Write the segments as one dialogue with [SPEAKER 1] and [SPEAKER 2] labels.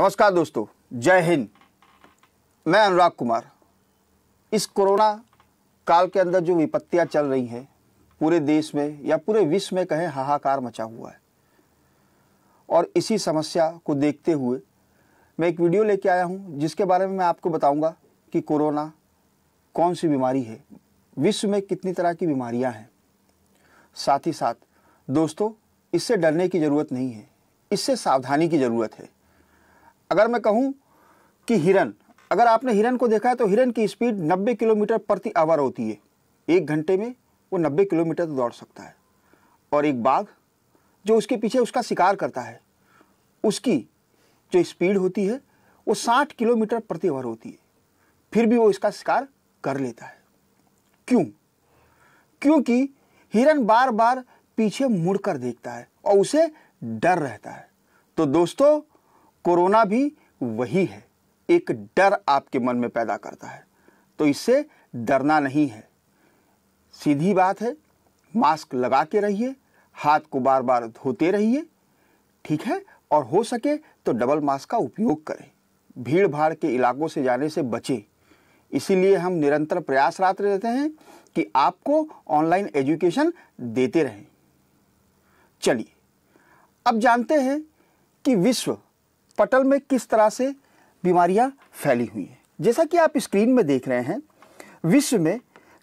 [SPEAKER 1] नमस्कार दोस्तों जय हिंद मैं अनुराग कुमार इस कोरोना काल के अंदर जो विपत्तियां चल रही हैं पूरे देश में या पूरे विश्व में कहें हाहाकार मचा हुआ है और इसी समस्या को देखते हुए मैं एक वीडियो लेके आया हूं जिसके बारे में मैं आपको बताऊंगा कि कोरोना कौन सी बीमारी है विश्व में कितनी तरह की बीमारियां हैं साथ ही साथ दोस्तों इससे डरने की ज़रूरत नहीं है इससे सावधानी की ज़रूरत है अगर मैं कहूँ कि हिरन अगर आपने हिरन को देखा है तो हिरन की स्पीड 90 किलोमीटर प्रति आवर होती है एक घंटे में वो 90 किलोमीटर तो दौड़ सकता है और एक बाघ जो उसके पीछे उसका शिकार करता है उसकी जो स्पीड होती है वो 60 किलोमीटर प्रति आवर होती है फिर भी वो इसका शिकार कर लेता है क्यों क्योंकि हिरन बार बार पीछे मुड़कर देखता है और उसे डर रहता है तो दोस्तों कोरोना भी वही है एक डर आपके मन में पैदा करता है तो इससे डरना नहीं है सीधी बात है मास्क लगा के रहिए हाथ को बार बार धोते रहिए ठीक है और हो सके तो डबल मास्क का उपयोग करें भीड़ भाड़ के इलाकों से जाने से बचें इसीलिए हम निरंतर रात रहते हैं कि आपको ऑनलाइन एजुकेशन देते रहें चलिए अब जानते हैं कि विश्व पटल में किस तरह से बीमारियां फैली हुई हैं जैसा कि आप स्क्रीन में देख रहे हैं विश्व में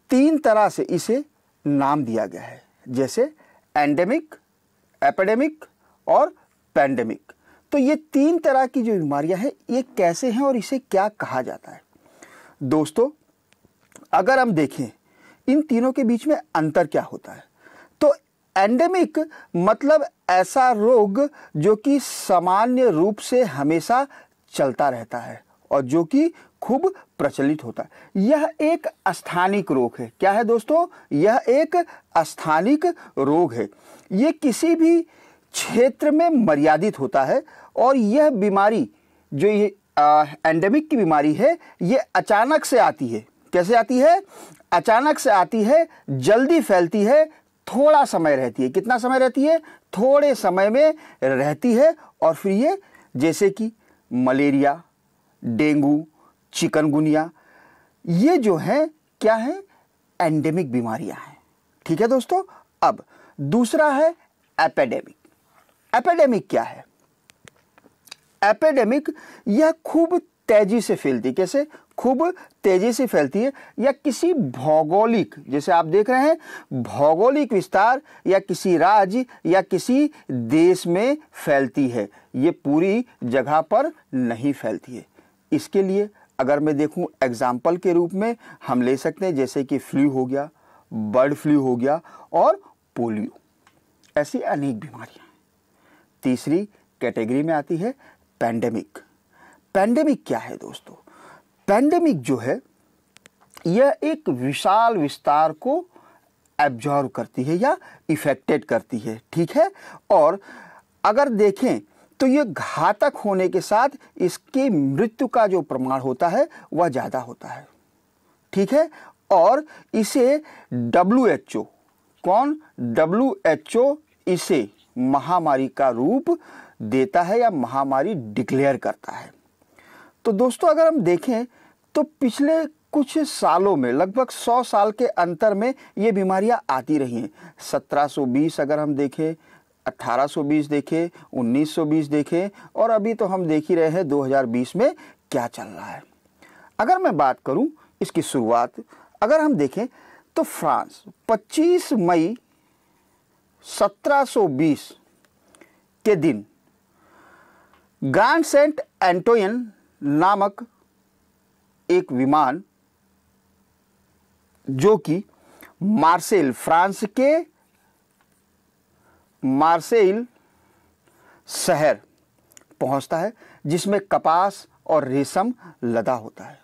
[SPEAKER 1] तीन तरह से इसे नाम दिया गया है जैसे एंडेमिक एपेडेमिक और पैंडेमिक तो ये तीन तरह की जो बीमारियां हैं ये कैसे हैं और इसे क्या कहा जाता है दोस्तों अगर हम देखें इन तीनों के बीच में अंतर क्या होता है एंडेमिक मतलब ऐसा रोग जो कि सामान्य रूप से हमेशा चलता रहता है और जो कि खूब प्रचलित होता है यह एक स्थानिक रोग है क्या है दोस्तों यह एक स्थानिक रोग है ये किसी भी क्षेत्र में मर्यादित होता है और यह बीमारी जो ये एंडेमिक की बीमारी है ये अचानक से आती है कैसे आती है अचानक से आती है जल्दी फैलती है थोड़ा समय रहती है कितना समय रहती है थोड़े समय में रहती है और फिर ये जैसे कि मलेरिया डेंगू चिकनगुनिया ये जो है क्या है एंडेमिक बीमारियां हैं ठीक है दोस्तों अब दूसरा है एपेडेमिक एपेडेमिक क्या है एपेडेमिक यह खूब तेजी से फैलती कैसे खूब तेजी से फैलती है या किसी भौगोलिक जैसे आप देख रहे हैं भौगोलिक विस्तार या किसी राज्य या किसी देश में फैलती है ये पूरी जगह पर नहीं फैलती है इसके लिए अगर मैं देखूं एग्जाम्पल के रूप में हम ले सकते हैं जैसे कि फ्लू हो गया बर्ड फ्लू हो गया और पोलियो ऐसी अनेक बीमारियां तीसरी कैटेगरी में आती है पैंडेमिक पैंडेमिक क्या है दोस्तों पैंडमिक जो है यह एक विशाल विस्तार को एब्जॉर्व करती है या इफेक्टेड करती है ठीक है और अगर देखें तो ये घातक होने के साथ इसके मृत्यु का जो प्रमाण होता है वह ज़्यादा होता है ठीक है और इसे डब्ल्यू एच ओ कौन डब्ल्यू एच ओ इसे महामारी का रूप देता है या महामारी डिक्लेयर करता है तो दोस्तों अगर हम देखें तो पिछले कुछ सालों में लगभग 100 साल के अंतर में ये बीमारियां आती रही हैं 1720 अगर हम देखें 1820 देखें 1920 देखें और अभी तो हम देख ही रहे हैं 2020 में क्या चल रहा है अगर मैं बात करूं इसकी शुरुआत अगर हम देखें तो फ्रांस 25 मई 1720 के दिन ग्रांड सेंट एंटोयन नामक एक विमान जो कि मार्सेल फ्रांस के मार्सेल शहर पहुंचता है जिसमें कपास और रेशम लदा होता है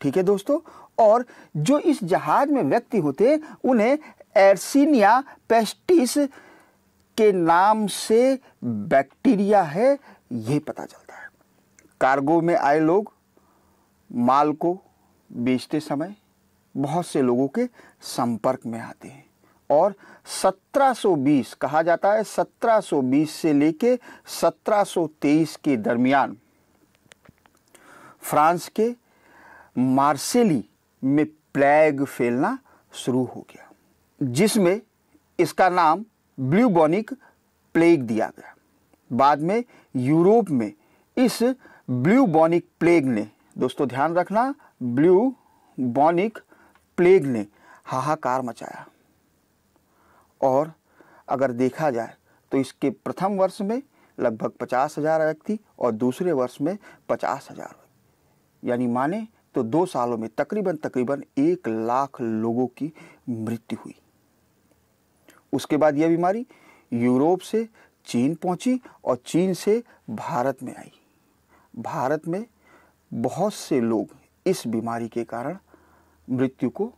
[SPEAKER 1] ठीक है दोस्तों और जो इस जहाज में व्यक्ति होते उन्हें एर्सिनिया पेस्टिस के नाम से बैक्टीरिया है यह पता चलता कार्गो में आए लोग माल को बेचते समय बहुत से लोगों के संपर्क में आते हैं और 1720 कहा जाता है 1720 से लेके 1723 के दरमियान फ्रांस के मार्सेली में प्लेग फैलना शुरू हो गया जिसमें इसका नाम ब्लूबॉनिक प्लेग दिया गया बाद में यूरोप में इस ब्लू बॉनिक प्लेग ने दोस्तों ध्यान रखना ब्लू बॉनिक प्लेग ने हाहाकार मचाया और अगर देखा जाए तो इसके प्रथम वर्ष में लगभग पचास हजार व्यक्ति और दूसरे वर्ष में पचास हजार यानी माने तो दो सालों में तकरीबन तकरीबन एक लाख लोगों की मृत्यु हुई उसके बाद यह बीमारी यूरोप से चीन पहुंची और चीन से भारत में आई भारत में बहुत से लोग इस बीमारी के कारण मृत्यु को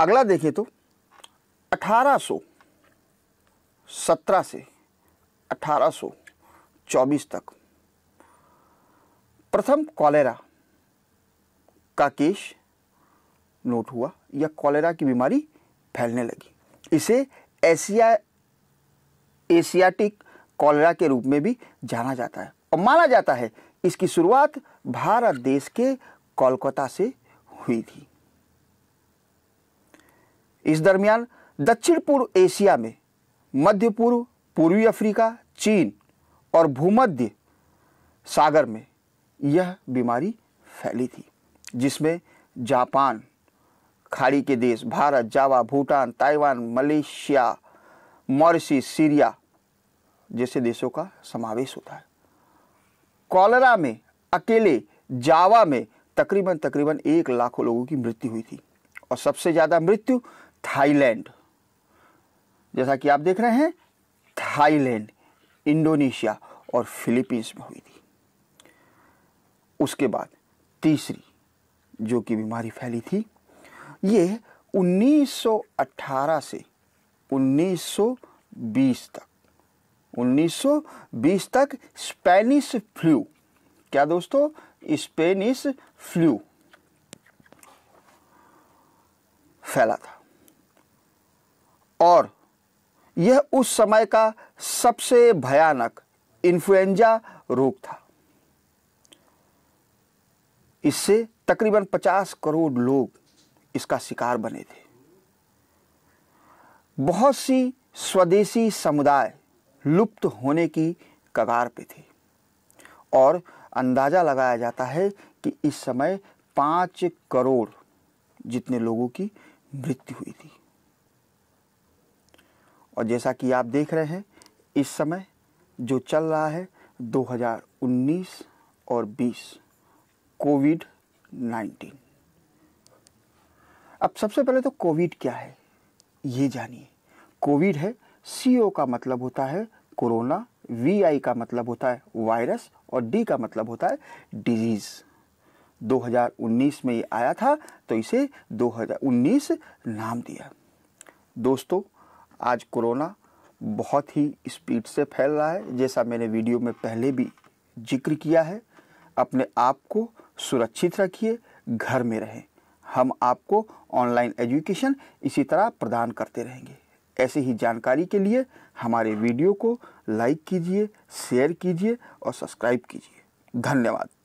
[SPEAKER 1] अगला देखें तो 1817 से 1824 तक प्रथम कॉलेरा का केस नोट हुआ या कॉलेरा की बीमारी फैलने लगी इसे एशिया एशियाटिक कॉलेरा के रूप में भी जाना जाता है और माना जाता है इसकी शुरुआत भारत देश के कोलकाता से हुई थी इस दरमियान दक्षिण पूर्व एशिया में मध्य पूर्व पूर्वी अफ्रीका चीन और भूमध्य सागर में यह बीमारी फैली थी जिसमें जापान खाड़ी के देश Bharat Java Bhutan Taiwan Malaysia Mauritius Syria जैसे देशों का समावेश होता है कॉलरा में अकेले जावा में तकरीबन तकरीबन एक लाखों लोगों की मृत्यु हुई थी और सबसे ज़्यादा मृत्यु थाईलैंड जैसा कि आप देख रहे हैं थाईलैंड इंडोनेशिया और फिलीपींस में हुई थी उसके बाद तीसरी जो कि बीमारी फैली थी ये 1918 से 1920 तक 1920 तक स्पेनिश फ्लू क्या दोस्तों स्पेनिश फ्लू फैला था और यह उस समय का सबसे भयानक इन्फ्लुएंजा रोग था इससे तकरीबन 50 करोड़ लोग इसका शिकार बने थे बहुत सी स्वदेशी समुदाय लुप्त होने की कगार पे थे और अंदाज़ा लगाया जाता है कि इस समय पाँच करोड़ जितने लोगों की मृत्यु हुई थी और जैसा कि आप देख रहे हैं इस समय जो चल रहा है 2019 और 20 कोविड 19 अब सबसे पहले तो कोविड क्या है ये जानिए कोविड है सीओ का मतलब होता है कोरोना वी आई का मतलब होता है वायरस और डी का मतलब होता है डिजीज़ 2019 में ये आया था तो इसे 2019 नाम दिया दोस्तों आज कोरोना बहुत ही स्पीड से फैल रहा है जैसा मैंने वीडियो में पहले भी जिक्र किया है अपने आप को सुरक्षित रखिए घर में रहें हम आपको ऑनलाइन एजुकेशन इसी तरह प्रदान करते रहेंगे ऐसे ही जानकारी के लिए हमारे वीडियो को लाइक कीजिए शेयर कीजिए और सब्सक्राइब कीजिए धन्यवाद